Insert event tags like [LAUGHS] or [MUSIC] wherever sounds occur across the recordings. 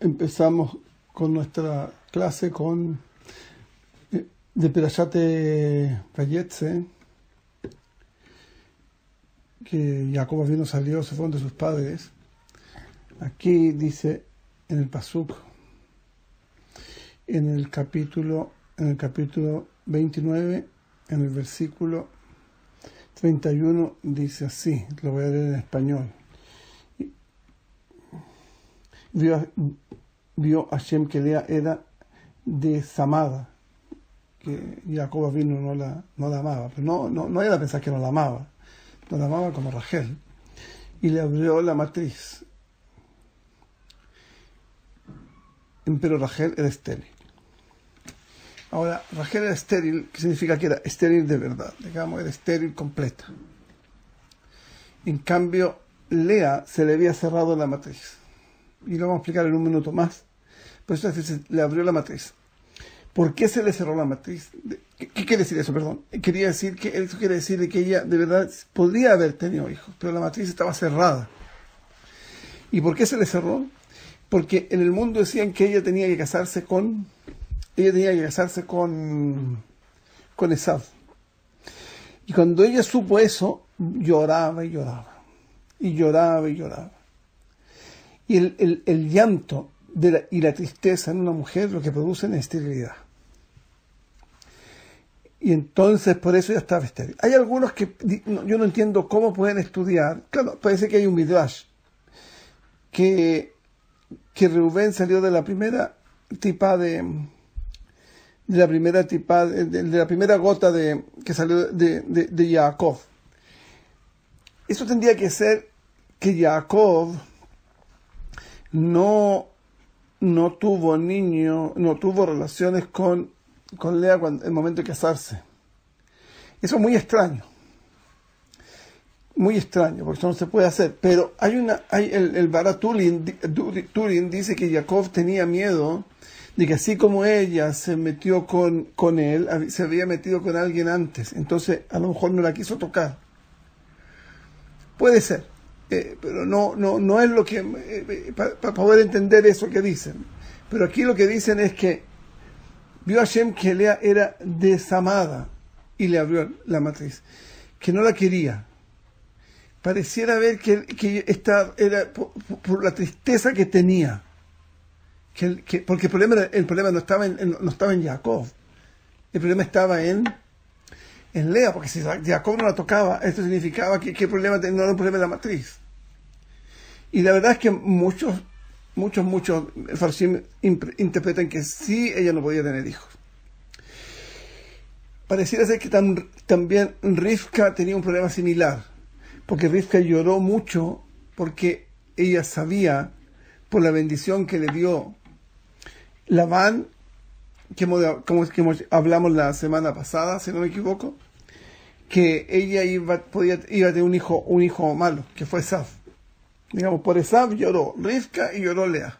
empezamos con nuestra clase con eh, de Perayate Payetze, que Jacob vino salió, se fue de sus padres. Aquí dice en el Pasuk, en el capítulo, en el capítulo 29, en el versículo 31, dice así, lo voy a leer en español vio, a, Shem que Lea era desamada, que Jacob vino no la, no la amaba, pero no, no, no era pensar que no la amaba, no la amaba como Rachel, y le abrió la matriz. Pero Rachel era estéril. Ahora, Rachel era estéril, que significa que era estéril de verdad, digamos, era estéril completa. En cambio, Lea se le había cerrado la matriz y lo vamos a explicar en un minuto más, pero eso le abrió la matriz. ¿Por qué se le cerró la matriz? ¿Qué, quiere decir eso? Perdón. Quería decir que eso quiere decir que ella de verdad podría haber tenido hijos, pero la matriz estaba cerrada. ¿Y por qué se le cerró? Porque en el mundo decían que ella tenía que casarse con ella tenía que casarse con con Esad. Y cuando ella supo eso, lloraba y lloraba. Y lloraba y lloraba. Y el, llanto y la tristeza en una mujer lo que producen es esterilidad. Y entonces por eso ya estaba estéril. Hay algunos que yo no entiendo cómo pueden estudiar. Claro, parece que hay un midrash. Que, que salió de la primera tipa de, de la primera tipa, la primera gota de, que salió de, de, de Jacob. Eso tendría que ser que Jacob no, tuvo niño, no tuvo relaciones con, con Lea en el momento de casarse. Eso es muy extraño. Muy extraño, porque eso no se puede hacer. Pero hay una, el, el dice que Jacob tenía miedo de que así como ella se metió con, con él, se había metido con alguien antes, entonces a lo mejor no la quiso tocar. Puede ser. Este, pero no, no, no es lo que, eh, eh, para, poder entender eso que dicen. Pero aquí lo que dicen es que vio a Hashem que Lea era desamada y le abrió la matriz, que no la quería. Pareciera ver que, que esta era por, la tristeza que tenía. Que, porque el problema, el problema no, estaba en, no estaba en Jacob, el problema estaba en en Lea, porque si Jacob no la tocaba, esto significaba que, que problema no era un problema de la matriz. Y la verdad es que muchos, muchos, muchos Farshim interpretan que sí, ella no podía tener hijos. Pareciera ser que también Rivka tenía un problema similar, porque Rivka lloró mucho porque ella sabía por la bendición que le dio Labán, que, como, hablamos la semana pasada, si no me equivoco, que ella iba, podía, iba a tener un hijo, un hijo malo, que fue Saf. Digamos, por esa lloró Rizka y lloró Lea.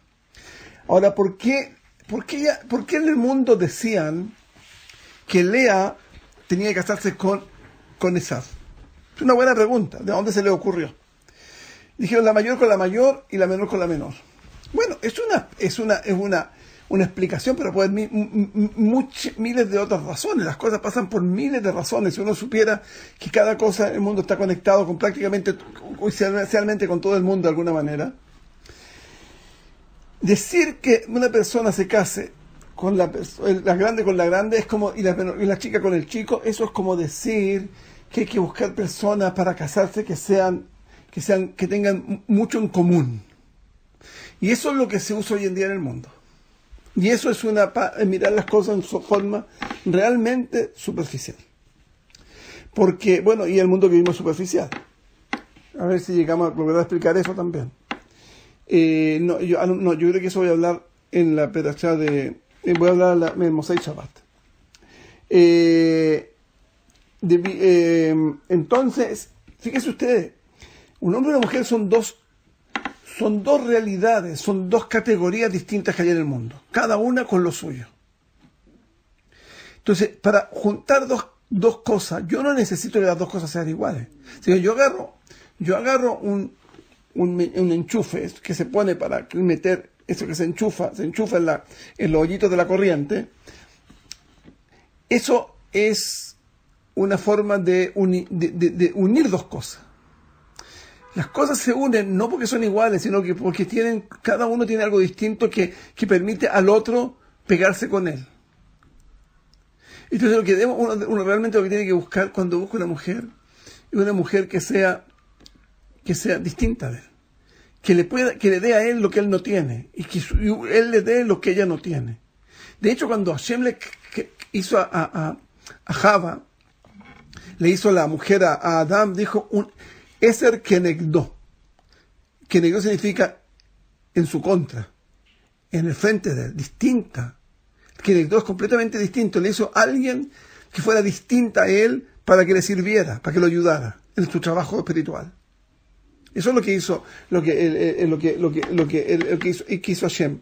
Ahora, ¿por qué, por, qué ¿por en el mundo decían que Lea tenía que casarse con, con Es una buena pregunta. ¿De dónde se le ocurrió? Dijeron la mayor con la mayor y la menor con la menor. Bueno, es una, es una, es una, una explicación, pero pueden miles de otras razones. Las cosas pasan por miles de razones. Si uno supiera que cada cosa en el mundo está conectado con prácticamente, esencialmente con todo el mundo de alguna manera, decir que una persona se case con la, la grande con la grande es como y la, chica con el chico, eso es como decir que hay que buscar personas para casarse que sean que sean que tengan mucho en común. Y eso es lo que se usa hoy en día en el mundo. Y eso es una eh, mirar las cosas en su forma realmente superficial. Porque, bueno, y el mundo que vivimos superficial. A ver si llegamos a lograr explicar eso también. Eh, no, yo, ah, no, yo creo que eso voy a hablar en la pedacha de. Eh, voy a hablar en la Shabbat. entonces, fíjense ustedes, un hombre y una mujer son dos son dos realidades, son dos categorías distintas que hay en el mundo, cada una con lo suyo. Entonces, para juntar dos, cosas, yo no necesito que las dos cosas sean iguales. Si yo agarro, yo agarro un, enchufe que se pone para meter eso que se enchufa, se enchufa en, la, los hoyitos de la corriente, eso es una forma de unir dos cosas. Las cosas se unen no porque son iguales, sino que porque tienen, cada uno tiene algo distinto que, permite al otro pegarse con él. Entonces lo que uno, realmente lo que tiene que buscar cuando busca una mujer, es una mujer que sea, que sea distinta de él. Que le, pueda, que le dé a él lo que él no tiene y que él le dé lo que ella no tiene. De hecho, cuando Hashem le hizo a, a, Java, le hizo la mujer a, Adam, dijo, un, Eser Kenegdo. Kenegdo significa en su contra, en el frente de él, distinta. Kenegdo es completamente distinto. Le hizo alguien que fuera distinta a él para que le sirviera, para que lo ayudara en su trabajo espiritual. Eso es lo que hizo, lo que, lo lo que, lo hizo, Hashem.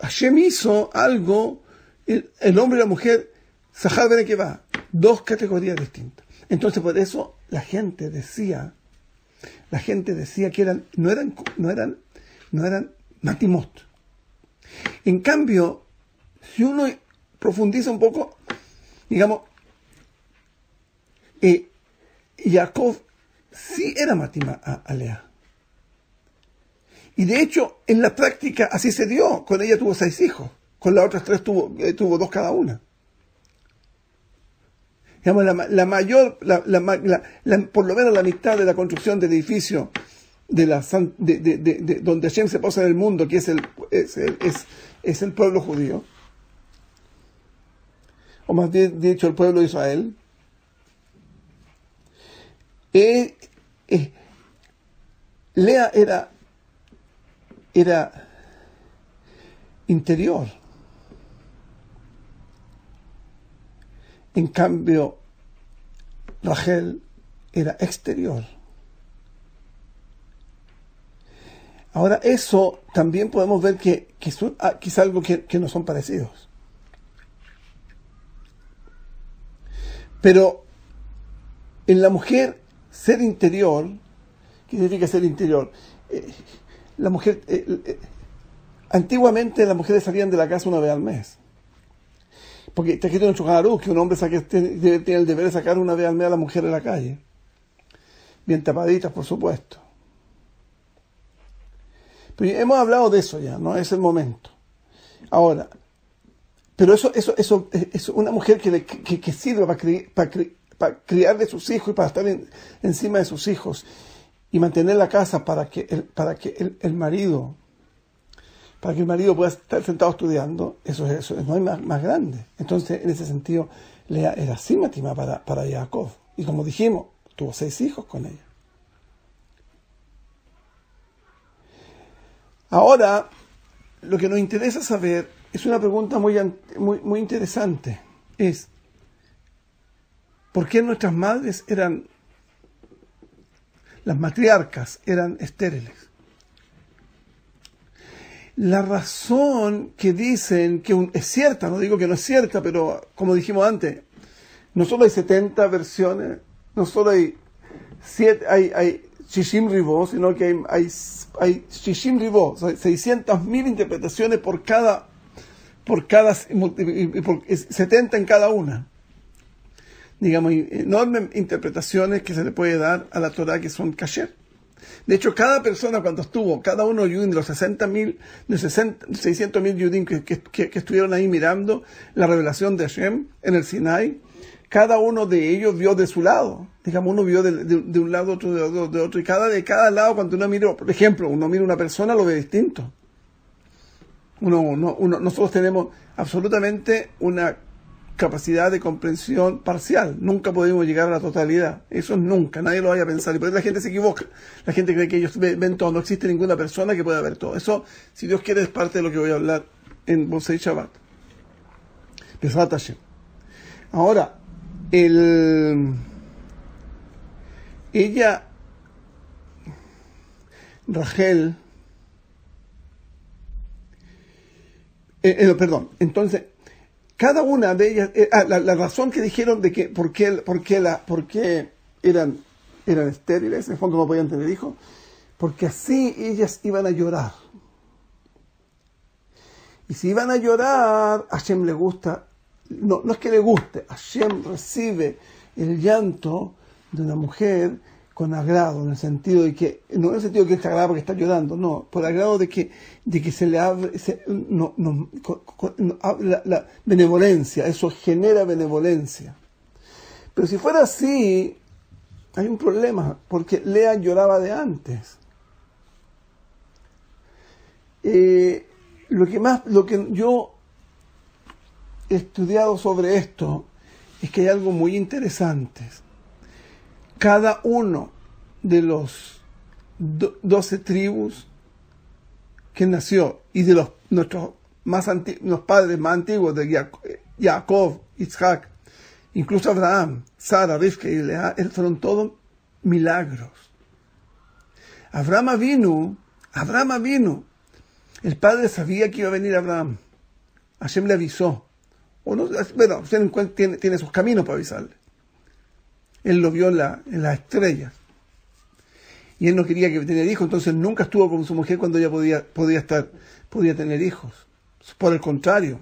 Hashem hizo algo, el, hombre y la mujer, Sahar que va, dos categorías distintas. Entonces por eso la gente decía la gente decía que eran, no eran, no eran, no matimot. En cambio, si uno profundiza un poco, digamos, eh, Jacob sí era matima a, Y de hecho, en la práctica así se dio. Con ella tuvo seis hijos. Con las otras tres tuvo, eh, tuvo dos cada una digamos, la, la mayor, la, por lo menos la mitad de la construcción del edificio de de, donde Hashem se posa en el mundo, que es el, es, el pueblo judío, o más bien, dicho, el pueblo de Israel, eh, eh, Lea era, era interior En cambio, Rachel era exterior. Ahora, eso también podemos ver que, que, ah, algo que, no son parecidos. Pero en la mujer, ser interior, ¿qué significa ser interior? Eh, la mujer, eh, eh, antiguamente las mujeres salían de la casa una vez al mes. Porque está escrito en Chujarú que un hombre este, tiene, el deber de sacar una vez al mes a la mujer de la calle. Bien tapaditas, por supuesto. Pero hemos hablado de eso ya, no es el momento. Ahora, pero eso, eso, eso, es una mujer que, que, sirva para, criar de sus hijos y para estar encima de sus hijos y mantener la casa para que para que el marido para que el marido pueda estar sentado estudiando, eso es eso, no más, grande. Entonces, en ese sentido, Lea era símatima para, para Jacob. Y como dijimos, tuvo seis hijos con ella. Ahora, lo que nos interesa saber es una pregunta muy, muy, muy interesante. Es, ¿por qué nuestras madres eran, las matriarcas eran estériles? la razón que dicen que es cierta, no digo que no es cierta, pero como dijimos antes, no solo hay 70 versiones, no solo hay, siete, hay, hay Shishim Ribó, sino que hay, hay, hay 600.000 interpretaciones por cada, por cada, por 70 en cada una. Digamos, enormes interpretaciones que se le puede dar a la Torah que son cachet. De hecho, cada persona cuando estuvo, cada uno de los 60 mil, de 600 mil judíos que, estuvieron ahí mirando la revelación de Hashem en el Sinai, cada uno de ellos vio de su lado. Digamos, uno vio de, un lado, otro de, otro, Y cada, de cada lado, cuando uno mira, por ejemplo, uno mira una persona, lo ve distinto. uno, uno, nosotros tenemos absolutamente una capacidad de comprensión parcial. Nunca podemos llegar a la totalidad. Eso nunca, nadie lo vaya a pensar. Y por eso la gente se equivoca. La gente cree que ellos ven todo. No existe ninguna persona que pueda ver todo. Eso, si Dios quiere, es parte de lo que voy a hablar en Bonsai Shabbat. Ahora, el... ella, Rachel, eh, eh, perdón, entonces cada una de ellas, eh, ah, la, razón que dijeron de que por qué, eran, eran estériles, en como fondo no podían tener hijos, porque así ellas iban a llorar. Y si iban a llorar, a Hashem le gusta, no, no es que le guste, Hashem recibe el llanto de una mujer con agrado, en el sentido de que, no en el sentido de que está agrado porque está llorando, no, por agrado de que, de que se le abre, la, benevolencia, eso genera benevolencia. Pero si fuera así, hay un problema, porque Lea lloraba de antes. Eh, lo que más, lo que yo he estudiado sobre esto es que hay algo muy interesante cada uno de los doce tribus que nació y de los nuestros más los padres más antiguos de Jacob, Isaac, incluso Abraham, Sara, Rifke y Lea, fueron todos milagros. Abraham vino, Abraham vino. El padre sabía que iba a venir Abraham. Hashem le avisó. O no, bueno, usted tiene, tiene sus caminos para avisarle él lo vio en, la, las estrellas. Y él no quería que tener hijos, entonces nunca estuvo con su mujer cuando ella podía, podía, estar, podía tener hijos. Por el contrario,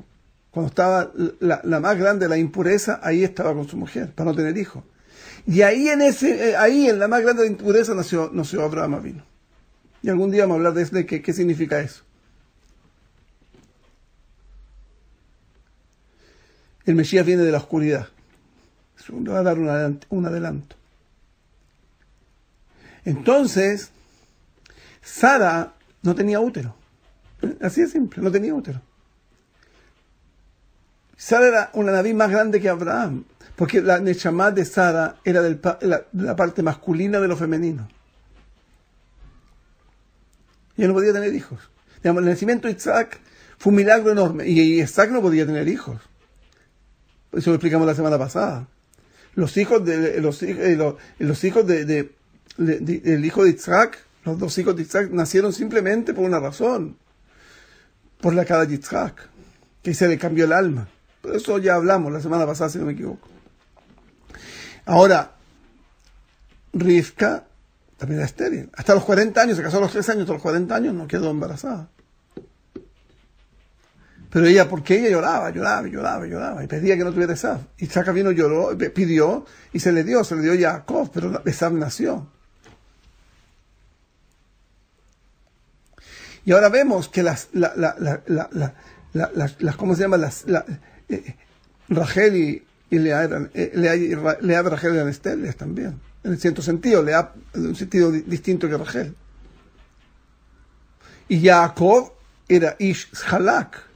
cuando estaba la, más grande, la impureza, ahí estaba con su mujer, para no tener hijos. Y ahí en, ese, eh, ahí en la más grande impureza nació, nació Abraham Avino. Y algún día vamos a hablar de, eso, qué, qué significa eso. El Mesías viene de la oscuridad le va a dar un adelanto. Entonces, Sara no tenía útero. Así de simple, no tenía útero. Sara era una naví más grande que Abraham, porque la Nechamá de Sara era la, parte masculina de lo femenino. Ella no podía tener hijos. el nacimiento de Isaac fue un milagro enorme, y Isaac no podía tener hijos. Eso lo explicamos la semana pasada los hijos de eh, eh, los, hijos de, el hijo de Isaac, los dos hijos de Isaac nacieron simplemente por una razón, por la cara de que se le cambió el alma. Por eso ya hablamos la semana pasada, si no me equivoco. Ahora, Rivka también era estéril. Hasta los 40 años, se casó a los 3 años, hasta los 40 años no quedó embarazada. Pero ella, ¿por qué? ella lloraba, lloraba, lloraba, lloraba, y pedía que no tuviera Esaf. Y Saca vino, lloró, pidió, y se le dio, se le dio Jacob, pero Esaf nació. Y ahora vemos que las, las, ¿cómo se llama? Las, eh, Rachel y, Lea eran, eh, Lea, y Rachel también, en cierto sentido, Lea en un sentido distinto que Rachel. Y Jacob era Ish Halak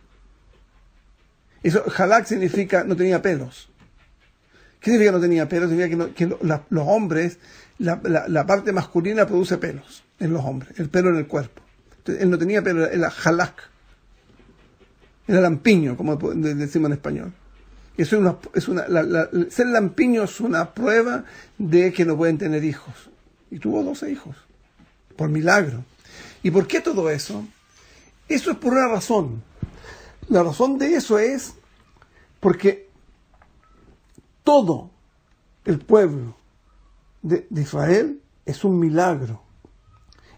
eso, halak significa no tenía pelos. ¿Qué significa no tenía pelos? Significa que, los hombres, la, parte masculina produce pelos en los hombres, el pelo en el cuerpo. Entonces, él no tenía pelo, era halak. Era lampiño, como decimos en español. Eso es una, es una, ser lampiño es una prueba de que no pueden tener hijos. Y tuvo 12 hijos, por milagro. ¿Y por qué todo eso? Eso es por una razón. La razón de eso es porque todo el pueblo de, Israel es un milagro,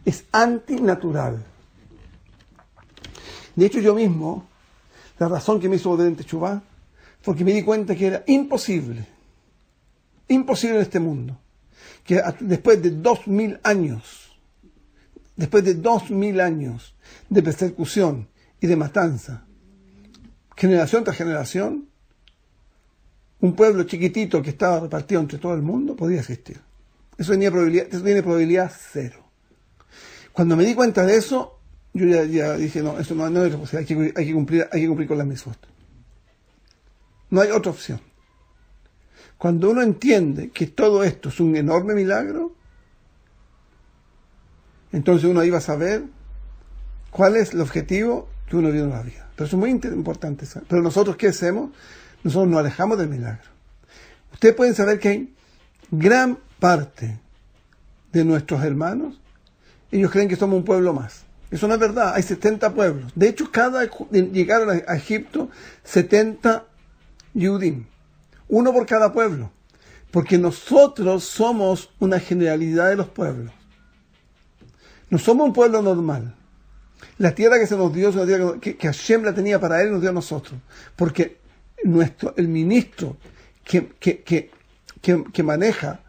es antinatural. De hecho, yo mismo, la razón que me hizo volver Chubá porque fue me di cuenta que era imposible, imposible en este mundo, que después de dos mil años, después de dos mil años de persecución y de matanza, generación tras generación, un pueblo chiquitito que estaba repartido entre todo el mundo podía existir. Eso tenía probabilidad, tiene probabilidad cero. Cuando me di cuenta de eso, yo ya, dije, no, eso no, es hay hay que, cumplir, hay que cumplir con las mismas. No hay otra opción. Cuando uno entiende que todo esto es un enorme milagro, entonces uno iba a saber cuál es el objetivo que uno vio en la vida. Pero eso es muy importante. Pero nosotros, ¿qué hacemos? Nosotros nos alejamos del milagro. Ustedes pueden saber que hay gran parte de nuestros hermanos, ellos creen que somos un pueblo más. Eso no es verdad, hay 70 pueblos. De hecho, cada llegaron a Egipto 70 Yudim, uno por cada pueblo, porque nosotros somos una generalidad de los pueblos. No somos un pueblo normal. La tierra que se nos dio que, Hashem la tenía para él y nos dio a nosotros. Porque nuestro, el ministro que, que, maneja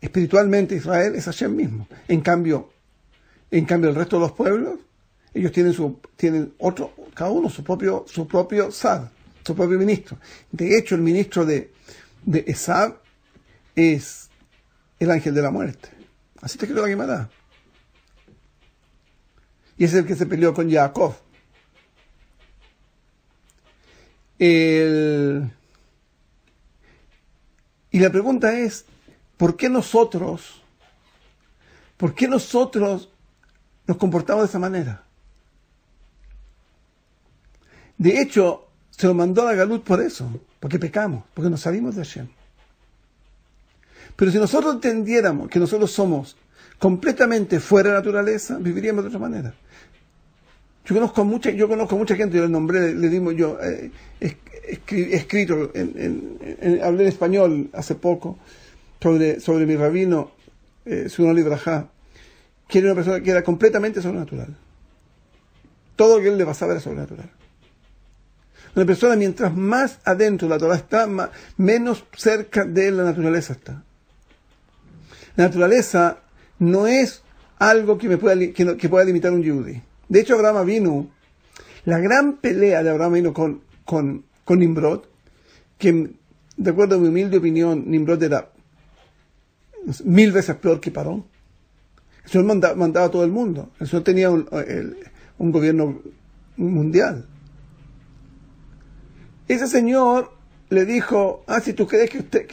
espiritualmente Israel es Hashem mismo. En cambio, en cambio el resto de los pueblos, ellos tienen, su, tienen otro, cada uno su propio, su propio Sad, su propio ministro. De hecho, el ministro de, de es el ángel de la muerte. Así te creo la quemada y es el que se peleó con Jacob. Y la pregunta es, ¿por qué nosotros, por qué nosotros nos comportamos de esa manera? De hecho, se lo mandó a la Galut por eso, porque pecamos, porque nos salimos de Hashem. Pero si nosotros entendiéramos que nosotros somos completamente fuera de la naturaleza, viviríamos de otra manera. Yo conozco mucha, yo conozco mucha gente, yo le nombré, le dimos yo, eh, escrito, hablé en español hace poco sobre, sobre mi rabino, eh, Sunol libraja, que era una persona que era completamente sobrenatural. Todo lo que él le pasaba era sobrenatural. Una persona, mientras más adentro de la Torah está, menos cerca de la naturaleza está. La naturaleza no es algo que, me pueda, que, pueda limitar un yudí. De hecho, Abraham vino, la gran pelea de Abraham vino con, con, Nimrod, que de acuerdo a mi humilde opinión, Nimrod era mil veces peor que Parón. El Señor mandaba a todo el mundo. El Señor tenía un, un gobierno mundial. Ese señor le dijo, ah, si tú crees que,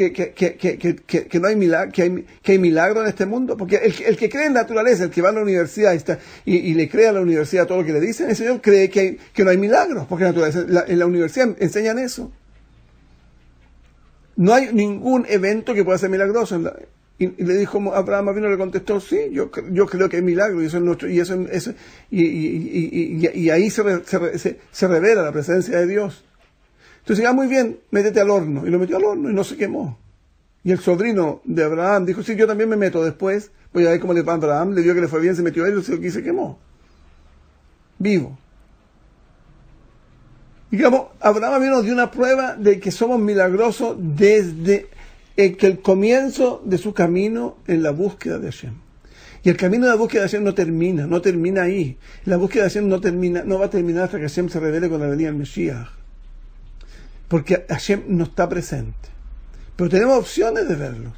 que, no hay milagro, que hay, que milagro en este mundo, porque el, el, que cree en naturaleza, el que va a la universidad y, está, y, le cree a la universidad todo lo que le dicen, el Señor cree que, hay, que no hay milagros, porque naturaleza, en la universidad enseñan eso. No hay ningún evento que pueda ser milagroso. y, le dijo, Abraham vino le contestó, sí, yo, yo creo que hay milagro, y eso y eso, y, y, ahí se, se, se revela la presencia de Dios. Entonces, ah, muy bien, métete al horno. Y lo metió al horno y no se quemó. Y el sobrino de Abraham dijo, sí, yo también me meto después. Voy a ver cómo le va a Abraham. Le dio que le fue bien, se metió a él y se quemó. Vivo. Digamos, Abraham vino de una prueba de que somos milagrosos desde eh, el, comienzo de su camino en la búsqueda de Hashem. Y el camino de la búsqueda de Hashem no termina, no termina ahí. La búsqueda de Hashem no termina, no va a terminar hasta que Hashem se revele con la venida del Mesías porque Hashem no está presente. Pero tenemos opciones de verlo.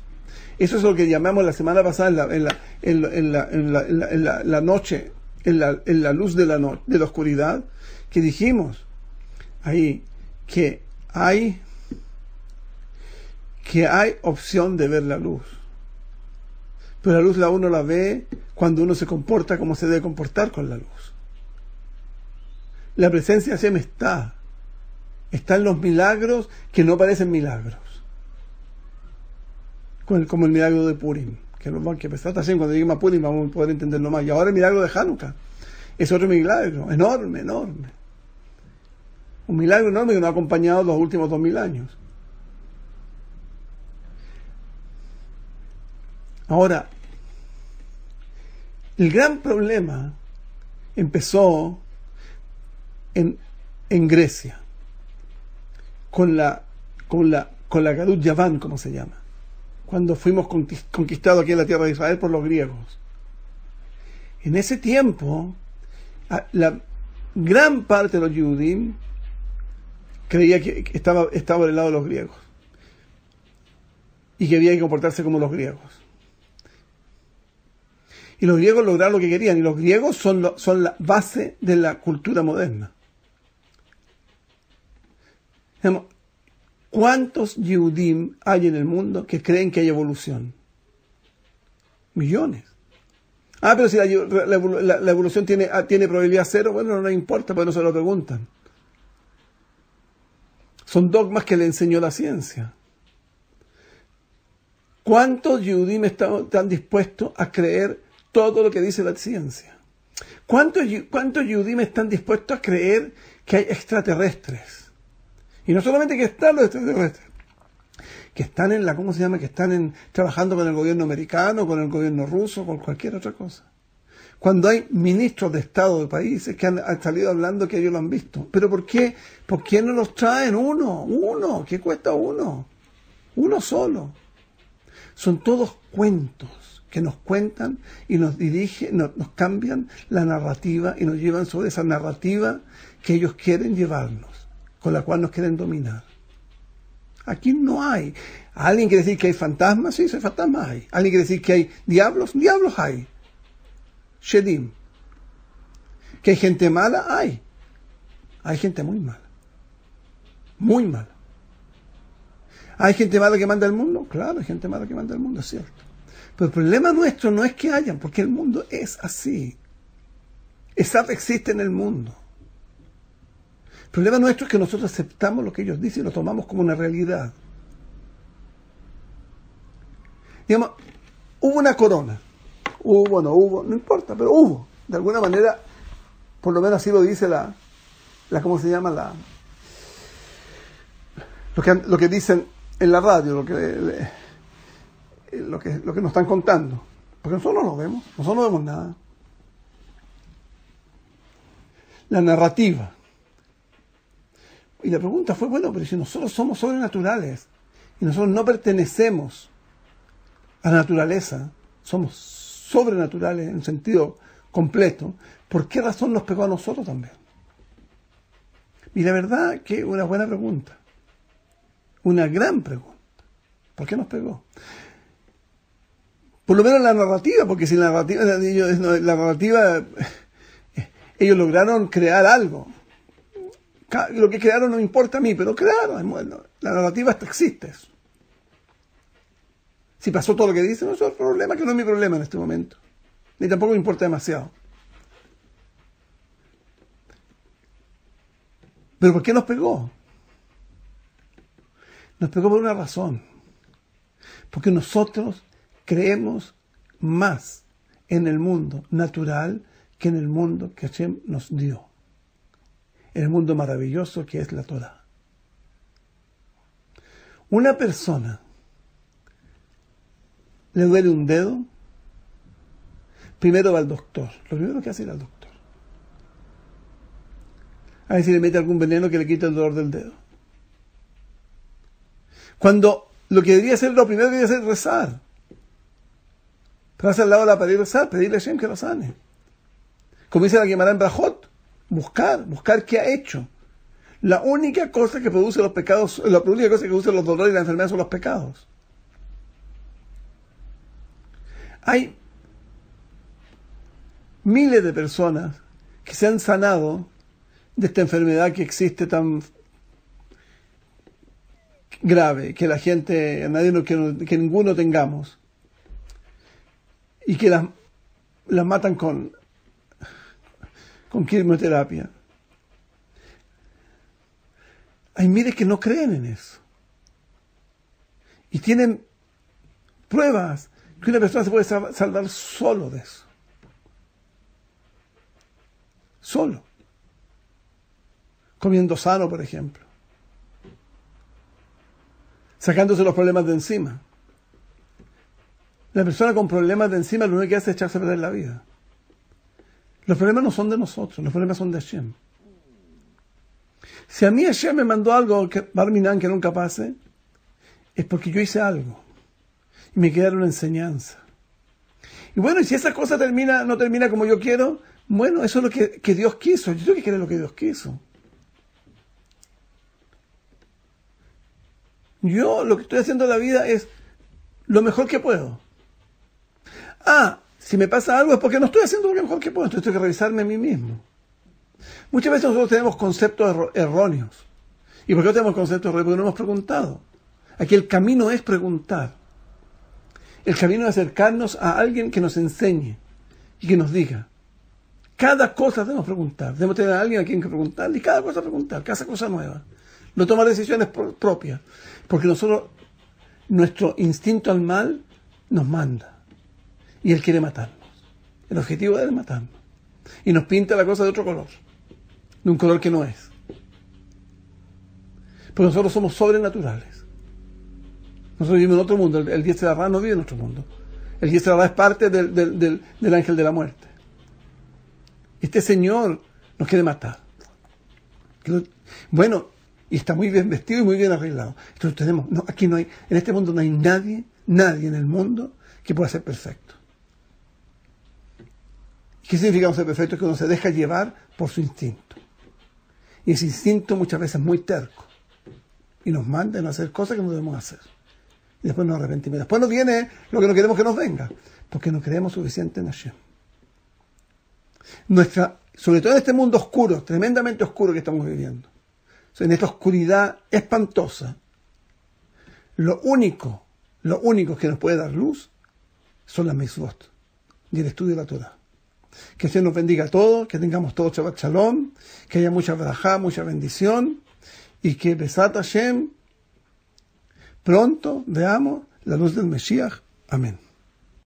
Eso es lo que llamamos la semana pasada en la, noche, en la, luz de la, de la oscuridad, que dijimos ahí que hay que hay opción de ver la luz. Pero la luz la uno la ve cuando uno se comporta como se debe comportar con la luz. La presencia de Hashem está, están los milagros que no parecen milagros. Como el milagro de Purim, que lo que empezar también cuando digo a Purim vamos a poder entenderlo más. Y ahora el milagro de Hanukkah es otro milagro, enorme, enorme. Un milagro enorme que nos ha acompañado los últimos dos mil años. Ahora, el gran problema empezó en Grecia con la, con la, con la Gadut Yaván, como se llama, cuando fuimos conquistados aquí en la tierra de Israel por los griegos. En ese tiempo, la gran parte de los Yudim creía que estaba, estaba del lado de los griegos y que había que comportarse como los griegos. Y los griegos lograron lo que querían, y los griegos son, son la base de la cultura moderna. ¿Cuántos Yehudim hay en el mundo que creen que hay evolución? Millones. Ah, pero si la, evolución tiene, ah, tiene probabilidad cero, bueno, no importa, pues no se lo preguntan. Son dogmas que le enseñó la ciencia. ¿Cuántos Yehudim están, dispuestos a creer todo lo que dice la ciencia? ¿Cuántos, cuántos están dispuestos a creer que hay extraterrestres? Y no solamente que están los extraterrestres, que están en la, ¿cómo se llama? Que están trabajando con el gobierno americano, con el gobierno ruso, con cualquier otra cosa. Cuando hay ministros de Estado de países que han, salido hablando que ellos lo han visto. ¿Pero por qué? ¿Por qué no los traen uno? Uno, ¿qué cuesta uno? Uno solo. Son todos cuentos que nos cuentan y nos dirigen, nos cambian la narrativa y nos llevan sobre esa narrativa que ellos quieren llevarnos con la cual nos quieren dominar. Aquí no hay. ¿Alguien quiere decir que hay fantasmas? Sí, hay fantasmas hay. ¿Alguien quiere decir que hay diablos? Diablos hay. Shedim. ¿Que hay gente mala? Hay. Hay gente muy mala. Muy mala. ¿Hay gente mala que manda el mundo? Claro, hay gente mala que manda el mundo, es cierto. Pero el problema nuestro no es que hayan, porque el mundo es así. esa existe en el mundo. El problema nuestro es que nosotros aceptamos lo que ellos dicen y lo tomamos como una realidad. Digamos, hubo una corona. Hubo, no hubo, no importa, pero hubo. De alguna manera, por lo menos así lo dice la, ¿cómo se llama? La, lo, que, dicen en la radio, lo que, eh, lo que, lo que nos están contando. Porque nosotros no lo vemos, nosotros no vemos nada. La narrativa y la pregunta fue, bueno, pero si nosotros somos sobrenaturales y nosotros no pertenecemos a la naturaleza, somos sobrenaturales en sentido completo, ¿por qué razón nos pegó a nosotros también? Y la verdad que una buena pregunta, una gran pregunta, ¿por qué nos pegó? Por lo menos la narrativa, porque si la narrativa, la narrativa [LAUGHS] ellos lograron crear algo, lo que crearon no importa a mí, pero crearon. la narrativa hasta existe. Si pasó todo lo que dicen, no es el problema que no es mi problema en este momento. Ni tampoco me importa demasiado. Pero ¿por qué nos pegó? Nos pegó por una razón. Porque nosotros creemos más en el mundo natural que en el mundo que Hashem nos dio el mundo maravilloso que es la Torah. Una persona le duele un dedo, primero va al doctor. Lo primero que hace es ir al doctor. A ver si le mete algún veneno que le quita el dolor del dedo. Cuando lo que debería hacer, lo primero que debería hacer rezar. Tras al lado de la pared rezar, pedirle a Shem que lo sane. Como dice la Guimara en Brajot, Buscar, buscar qué ha hecho. La única cosa que produce los pecados, la única cosa que produce los dolores y la enfermedad son los pecados. Hay miles de personas que se han sanado de esta enfermedad que existe tan grave, que la gente, nadie, que, ninguno tengamos, y que las matan con con quimioterapia. Hay miles que no creen en eso. Y tienen pruebas que una persona se puede salvar solo de eso. Solo. Comiendo sano, por ejemplo. Sacándose los problemas de encima. La persona con problemas de encima lo único que hace es echarse a perder la vida. Los problemas no son de nosotros, los problemas son de Hashem. Si a mí Hashem me mandó algo que Barminan que nunca pase, ¿eh? es porque yo hice algo. Y me quedaron una enseñanza. Y bueno, y si esa cosa termina, no termina como yo quiero, bueno, eso es lo que, Dios quiso. Yo tengo que querer lo que Dios quiso. Yo lo que estoy haciendo en la vida es lo mejor que puedo. Ah, si me pasa algo es porque no estoy haciendo lo mejor que puedo, entonces tengo que revisarme a mí mismo. Muchas veces nosotros tenemos conceptos erróneos. ¿Y por qué tenemos conceptos erróneos? Porque no hemos preguntado. Aquí el camino es preguntar. El camino es acercarnos a alguien que nos enseñe y que nos diga. Cada cosa debemos preguntar. Debemos tener a alguien a quien preguntar y cada cosa preguntar, cada cosa nueva. No tomar decisiones propias. Porque nosotros, nuestro instinto al mal nos manda y Él quiere matarnos. El objetivo es matarnos. Y nos pinta la cosa de otro color, de un color que no es. Porque nosotros somos sobrenaturales. Nosotros vivimos en otro mundo. El, 10 de la no vive en otro mundo. El diestro de la es parte del, ángel de la muerte. Este Señor nos quiere matar. Bueno, y está muy bien vestido y muy bien arreglado. Entonces tenemos, aquí no hay, en este mundo no hay nadie, nadie en el mundo que pueda ser perfecto. ¿Qué significa un ser perfecto? Es que uno se deja llevar por su instinto. Y ese instinto muchas veces es muy terco. Y nos manda a hacer cosas que no debemos hacer. Y después nos arrepentimos. Después nos viene lo que no queremos que nos venga. Porque no creemos suficiente en Hashem. Nuestra, sobre todo en este mundo oscuro, tremendamente oscuro que estamos viviendo. En esta oscuridad espantosa. Lo único, lo único que nos puede dar luz son las mitzvot y el estudio de la Torah. Que Dios nos bendiga a todos, que tengamos todo Shabbat Shalom, que haya mucha verajá, mucha bendición y que Besat Hashem pronto veamos la luz del Mesías. Amén.